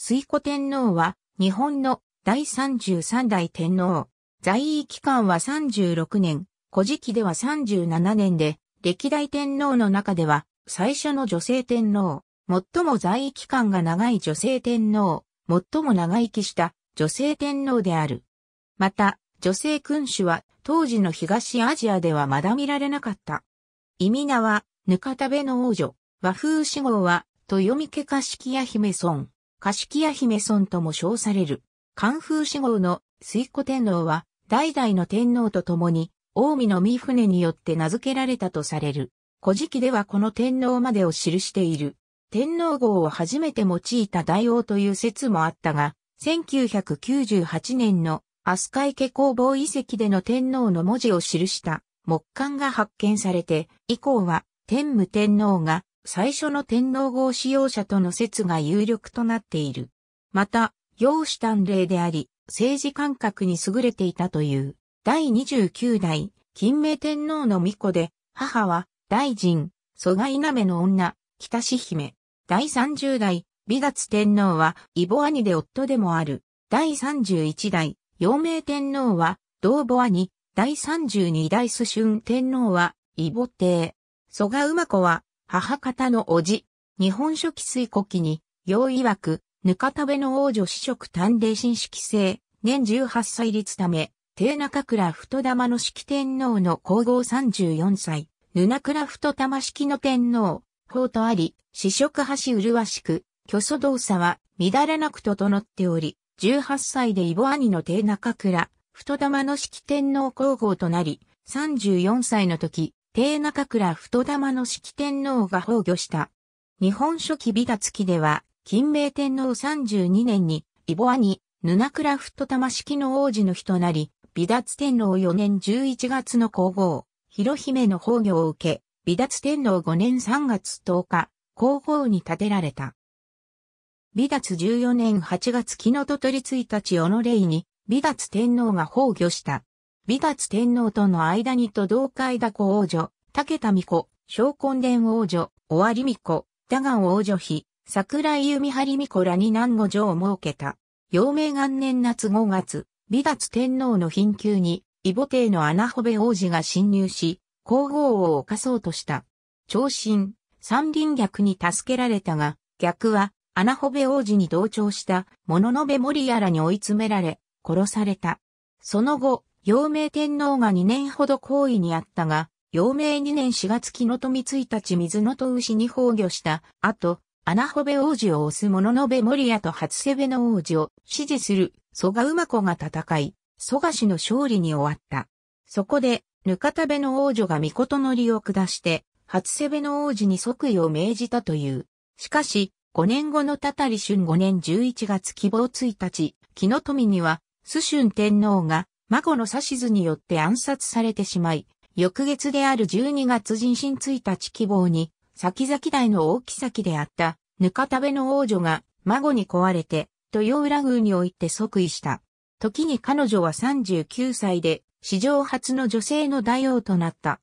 水古天皇は、日本の第33代天皇。在位期間は36年、古事記では37年で、歴代天皇の中では、最初の女性天皇、最も在位期間が長い女性天皇、最も長生きした女性天皇である。また、女性君主は当時の東アジアではまだ見られなかった。意味名は、ぬかたべの王女、和風死号は、豊見家し式や姫村。カシキヤ姫村とも称される、関風志号の水古天皇は、代々の天皇と共に、大海の御船によって名付けられたとされる。古事記ではこの天皇までを記している。天皇号を初めて用いた大王という説もあったが、1998年の飛鳥池工房遺跡での天皇の文字を記した木簡が発見されて、以降は天武天皇が最初の天皇号使用者との説が有力となっている。また、容姿端麗であり、政治感覚に優れていたという、第29代、金明天皇の御子で、母は、大臣、蘇我稲目の女、北志姫。第30代、美達天皇は、異母兄で夫でもある。第31代、陽明天皇は、同母兄。第32代須春天皇は、異母帝。蘇我馬子は、母方の叔父、日本書紀水古記に、用曰く、ぬかたべの王女子職短霊神式制、年18歳立ため、定中倉太玉の式天皇の皇后34歳、ぬな倉太玉式の天皇、法とあり、子職橋麗しく、虚祖動作は乱れなく整っており、18歳で異母兄の定中倉、太玉の式天皇皇后となり、34歳の時、帝中倉太玉の式天皇が崩御した。日本書紀美達記では、金明天皇32年に、イボアニ、布倉太玉式の王子の日となり、美達天皇4年11月の皇后、広姫の崩御を受け、美達天皇5年3月10日、皇后に建てられた。美達14年8月木のと取りついたち小に、美達天皇が崩御した。美達天皇との間にと同海だ子王女、武田美子、小根伝王女、尾張美子、田川王女妃、桜井弓張美子らに南五女を設けた。陽明元年夏5月、美達天皇の貧窮に、異母帝の穴穂部王子が侵入し、皇后を犯そうとした。長身、三輪逆に助けられたが、逆は、穴穂部王子に同調した、物の部森やらに追い詰められ、殺された。その後、陽明天皇が2年ほど皇位にあったが、陽明2年4月木の富1日水の戸牛に崩御した後、穴穂部王子を推す物の部守屋と初瀬部の王子を支持する蘇我馬子が戦い、蘇我氏の勝利に終わった。そこで、ぬかたべの王女が御事の利を下して、初瀬部の王子に即位を命じたという。しかし、5年後のたたり春5年11月希望1日、木の富には、須春天皇が孫の指図によって暗殺されてしまい、翌月である12月人身1日希望に、先々代の大ききであった、ぬかたべの王女が、孫に壊れて、豊浦宮において即位した。時に彼女は39歳で、史上初の女性の大王となった。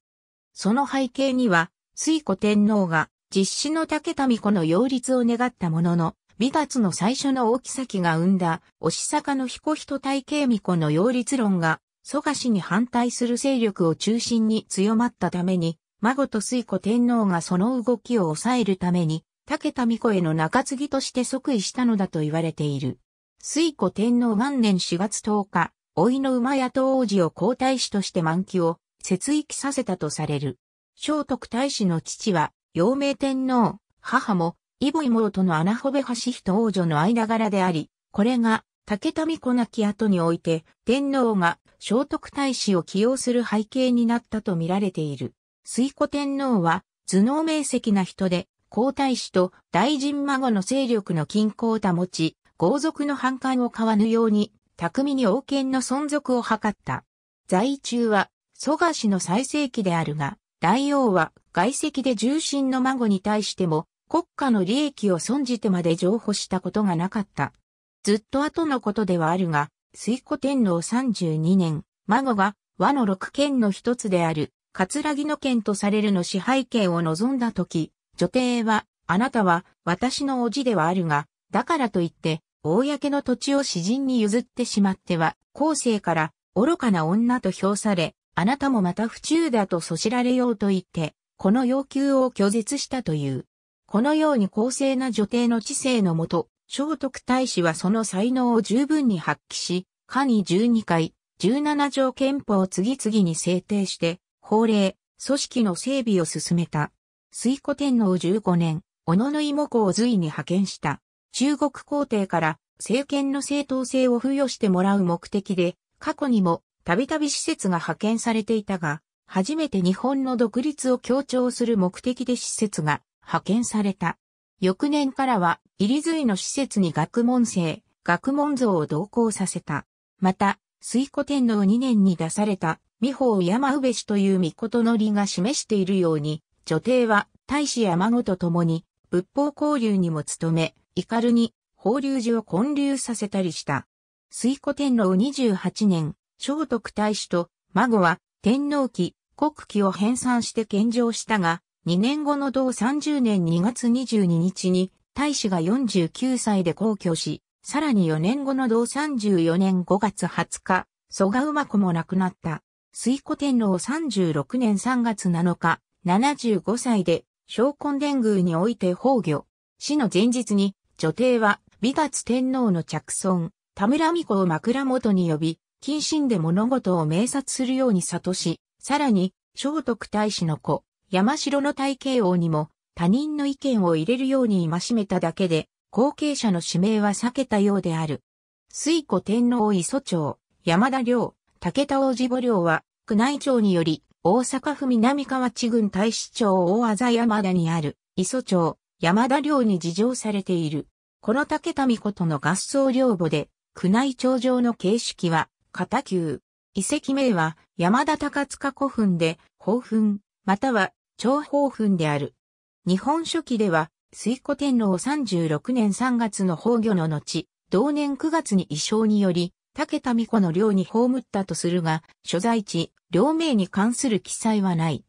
その背景には、水古天皇が、実施の武民子の擁立を願ったものの、美達の最初の大木崎が生んだ、押坂の彦人体系美子の擁立論が、蘇我氏に反対する勢力を中心に強まったために、孫と水子天皇がその動きを抑えるために、武田美子への中継ぎとして即位したのだと言われている。水子天皇元年4月10日、老の馬屋当王子を皇太子として満期を節域させたとされる。聖徳太子の父は、陽明天皇、母もイボイモロとの穴ほべ橋人王女の間柄であり、これが竹田美子亡き後において天皇が聖徳太子を起用する背景になったと見られている。水古天皇は頭脳明晰な人で、皇太子と大臣孫の勢力の均衡を保ち、豪族の反感を買わぬように、巧みに王権の存続を図った。在中は蘇我氏の最盛期であるが、大王は外籍で重臣の孫に対しても国家の利益を損じてまで譲歩したことがなかった。ずっと後のことではあるが、水古天皇32年、孫が和の六県の一つである、葛城の県とされるの支配権を望んだとき、女帝は、あなたは私の叔父ではあるが、だからといって、公の土地を詩人に譲ってしまっては、後世から愚かな女と評され、あなたもまた不忠だとそしられようと言って、この要求を拒絶したという。このように公正な女帝の知性のもと、聖徳太子はその才能を十分に発揮し、下に十二回、十七条憲法を次々に制定して、法令、組織の整備を進めた。水古天皇十五年、小野の妹子を随に派遣した。中国皇帝から政権の正当性を付与してもらう目的で、過去にもたびたび施設が派遣されていたが、初めて日本の独立を強調する目的で施設が派遣された。翌年からは、入水の施設に学問生、学問像を同行させた。また、水古天皇2年に出された、美法山上氏という御事の理が示しているように、女帝は、大使山子と共に、仏法交流にも努め、怒るに、法隆寺を建立させたりした。水古天皇28年、聖徳太子と、孫は、天皇期、国旗を編纂して献上したが、2年後の同30年2月22日に、大使が49歳で皇居し、さらに4年後の同34年5月20日、蘇我馬子も亡くなった。水古天皇36年3月7日、75歳で、昇魂殿宮において崩御。死の前日に、女帝は、美達天皇の着尊、田村美子を枕元に呼び、謹慎で物事を明察するように諭し、さらに、聖徳太子の子、山城の大慶王にも他人の意見を入れるように戒めただけで、後継者の指名は避けたようである。水古天皇磯町、山田領、武田王子母領は、宮内庁により、大阪府南河内郡大使町大あ山田にある、磯町、山田領に事情されている。この武田美琴の合葬領母で、宮内庁上の形式は、片球。遺跡名は、山田高塚古墳で、興墳。または長宝墳である。日本書紀では、水古天皇36年3月の崩御の後、同年9月に衣装により、武田美子の寮に葬ったとするが、所在地、寮名に関する記載はない。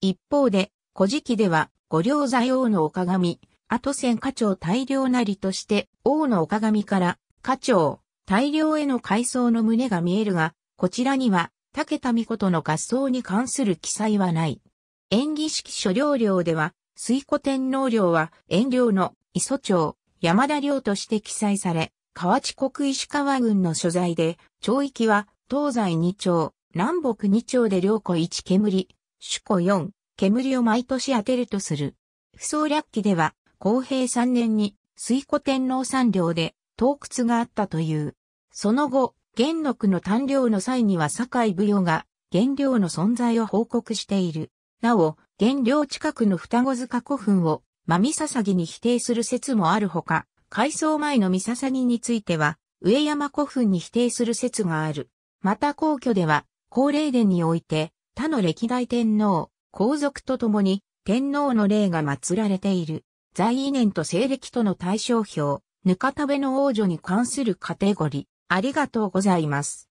一方で、古事記では、五領座王のお鏡、後戦家長大量なりとして、王のお鏡から、家長、大量への階層の胸が見えるが、こちらには、武田美子との合奏に関する記載はない。演技式諸領領では、水古天皇領は、遠領の磯町、山田領として記載され、河内国石川郡の所在で、町域は、東西二町、南北二町で領湖一煙、主湖四、煙を毎年当てるとする。不相略記では、公平三年に、水古天皇三領で、洞窟があったという。その後、元禄の誕領の際には堺武行が、原領の存在を報告している。なお、原料近くの双子塚古墳を、真見ささぎに否定する説もあるほか、改装前の見ささぎについては、上山古墳に否定する説がある。また皇居では、高霊殿において、他の歴代天皇、皇族と共に、天皇の霊が祀られている。在位年と西暦との対象表、ぬかたべの王女に関するカテゴリー。ありがとうございます。